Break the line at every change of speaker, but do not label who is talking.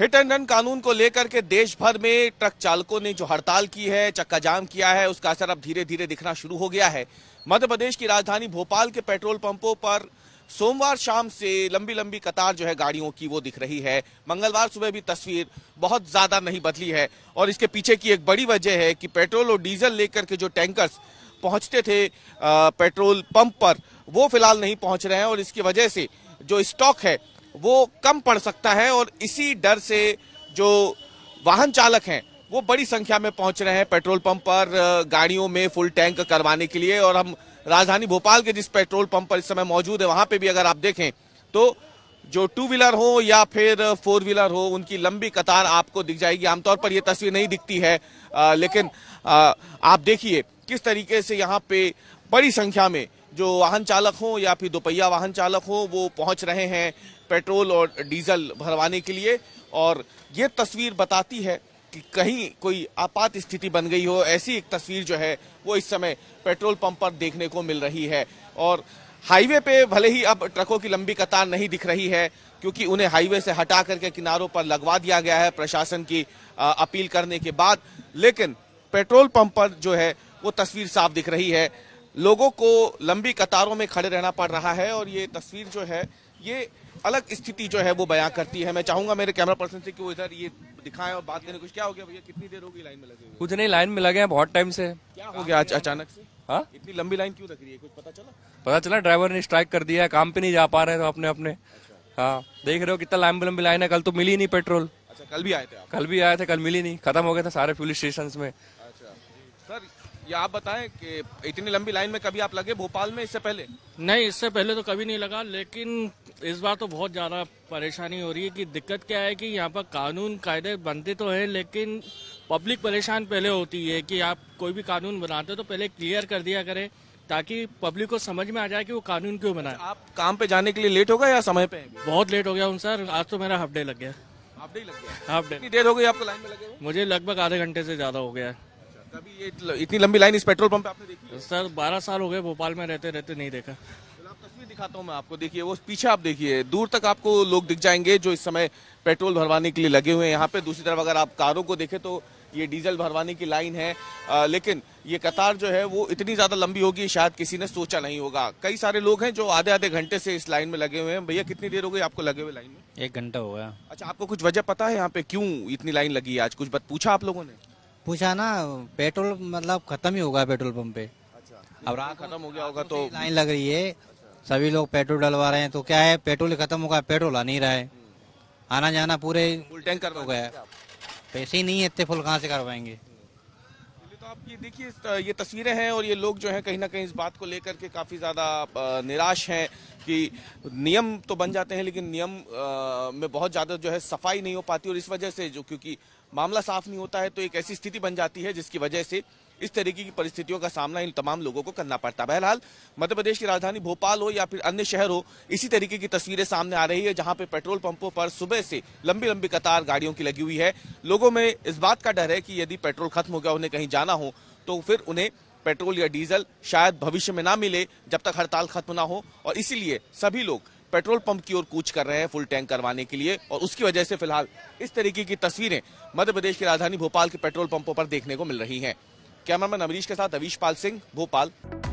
Hit and run कानून को लेकर के देश भर में ट्रक चालकों ने जो हड़ताल की है चक्का जाम किया है उसका असर अब धीरे धीरे दिखना शुरू हो गया है मध्य प्रदेश की राजधानी भोपाल के पेट्रोल पंपों पर सोमवार शाम से लंबी लंबी कतार जो है गाड़ियों की वो दिख रही है मंगलवार सुबह भी तस्वीर बहुत ज्यादा नहीं बदली है और इसके पीछे की एक बड़ी वजह है कि पेट्रोल और डीजल लेकर के जो टैंकर्स पहुंचते थे पेट्रोल पंप पर वो फिलहाल नहीं पहुंच रहे हैं और इसकी वजह से जो स्टॉक है वो कम पड़ सकता है और इसी डर से जो वाहन चालक हैं वो बड़ी संख्या में पहुंच रहे हैं पेट्रोल पंप पर गाड़ियों में फुल टैंक करवाने के लिए और हम राजधानी भोपाल के जिस पेट्रोल पंप पर इस समय मौजूद है वहां पे भी अगर आप देखें तो जो टू व्हीलर हो या फिर फोर व्हीलर हो उनकी लंबी कतार आपको दिख जाएगी आमतौर पर ये तस्वीर नहीं दिखती है आ, लेकिन आ, आप देखिए किस तरीके से यहाँ पे बड़ी संख्या में जो वाहन चालक हों या फिर दोपहिया वाहन चालक हों वो पहुंच रहे हैं पेट्रोल और डीजल भरवाने के लिए और ये तस्वीर बताती है कि कहीं कोई आपात स्थिति बन गई हो ऐसी एक तस्वीर जो है वो इस समय पेट्रोल पंप पर देखने को मिल रही है और हाईवे पे भले ही अब ट्रकों की लंबी कतार नहीं दिख रही है क्योंकि उन्हें हाईवे से हटा करके किनारों पर लगवा दिया गया है प्रशासन की अपील करने के बाद लेकिन पेट्रोल पंप पर जो है वो तस्वीर साफ दिख रही है लोगों को लंबी कतारों में खड़े रहना पड़ रहा है और ये तस्वीर जो है ये अलग स्थिति जो है वो बयां करती है मैं चाहूंगा मेरे कैमरा पर्सन से कि वो इधर ये दिखाएं और बात करें कुछ क्या हो गया भैया कितनी देर होगी लाइन में लगे
कुछ नहीं लाइन में लगे हैं बहुत टाइम से क्या हो गया अचानक से हाँ
इतनी लंबी लाइन क्यों लग रही है कुछ पता चला
पता चला ड्राइवर ने स्ट्राइक कर दिया है काम पे नहीं जा पा रहे तो अपने अपने अच्छा। हाँ देख रहे हो कितना लंबी लंबी लाइन है कल तो मिली नहीं पेट्रोल अच्छा कल भी आए थे कल भी आए थे कल मिली नहीं खत्म हो गए थे सारे पुलिस स्टेशन में अच्छा।
सर या आप बताएं कि इतनी लंबी लाइन में कभी आप लगे भोपाल में इससे पहले
नहीं इससे पहले तो कभी नहीं लगा लेकिन इस बार तो बहुत ज़्यादा परेशानी हो रही है कि दिक्कत क्या है कि यहाँ पर कानून कायदे बनते तो हैं लेकिन पब्लिक परेशान पहले होती है कि आप कोई भी कानून बनाते तो पहले क्लियर कर दिया करें ताकि पब्लिक को समझ में आ जाए कि वो कानून क्यों बनाए आप काम पे जाने के लिए लेट होगा या समय पे बहुत लेट हो गया उन सर आज तो मेरा हाफ डे लग गया हाफ डे लग गया हाफ डे देर हो गई आपको लाइन में लगे मुझे लगभग आधे घंटे से ज्यादा हो गया है अभी ये इतनी लंबी लाइन इस पेट्रोल पंप पे आपने देखी है? सर बारह साल हो गए भोपाल में रहते रहते नहीं देखा तस्वीर
दिखाता हूँ मैं आपको देखिए वो पीछे आप देखिए दूर तक आपको लोग दिख जाएंगे जो इस समय पेट्रोल भरवाने के लिए लगे हुए हैं यहाँ पे दूसरी तरफ अगर आप कारों को देखें तो ये डीजल भरवाने की लाइन है आ, लेकिन ये कतार जो है वो इतनी ज़्यादा लंबी होगी शायद किसी ने सोचा नहीं होगा कई सारे लोग हैं जो आधे आधे घंटे से इस लाइन में लगे हुए हैं भैया कितनी देर हो गई आपको लगे हुए लाइन
में एक घंटा हो गया
अच्छा आपको कुछ वजह पता है यहाँ पे क्यों इतनी लाइन लगी है आज कुछ पूछा आप लोगों ने
पूछा ना पेट्रोल मतलब खत्म ही होगा पेट्रोल पंप पे अच्छा अब हाँ, रात
खत्म हो गया होगा तो लाइन लग
रही है सभी लोग पेट्रोल डलवा रहे हैं तो क्या है पेट्रोल खत्म होगा पेट्रोल आ नहीं रहा है आना जाना पूरे फुल टैंक कर हो पैसे ही नहीं है इतने फुल कहाँ से करवाएंगे
तो आप ये देखिए ये तस्वीरें हैं और ये लोग जो है कहीं ना कहीं इस बात को लेकर के काफ़ी ज़्यादा निराश हैं कि नियम तो बन जाते हैं लेकिन नियम में बहुत ज़्यादा जो है सफाई नहीं हो पाती और इस वजह से जो क्योंकि मामला साफ नहीं होता है तो एक ऐसी स्थिति बन जाती है जिसकी वजह से इस तरीके की परिस्थितियों का सामना इन तमाम लोगों को करना पड़ता है बहरहाल मध्य प्रदेश की राजधानी भोपाल हो या फिर अन्य शहर हो इसी तरीके की तस्वीरें सामने आ रही है जहां पे पेट्रोल पंपों पर सुबह से लंबी लंबी कतार गाड़ियों की लगी हुई है लोगों में इस बात का डर है कि यदि पेट्रोल खत्म हो गया उन्हें कहीं जाना हो तो फिर उन्हें पेट्रोल या डीजल शायद भविष्य में ना मिले जब तक हड़ताल खत्म ना हो और इसीलिए सभी लोग पेट्रोल पंप की ओर कूच कर रहे हैं फुल टैंक करवाने के लिए और उसकी वजह से फिलहाल इस तरीके की तस्वीरें मध्य प्रदेश की राजधानी भोपाल के पेट्रोल पंपों पर देखने को मिल रही हैं कैमरामैन अमरीश के साथ अवीश पाल सिंह भोपाल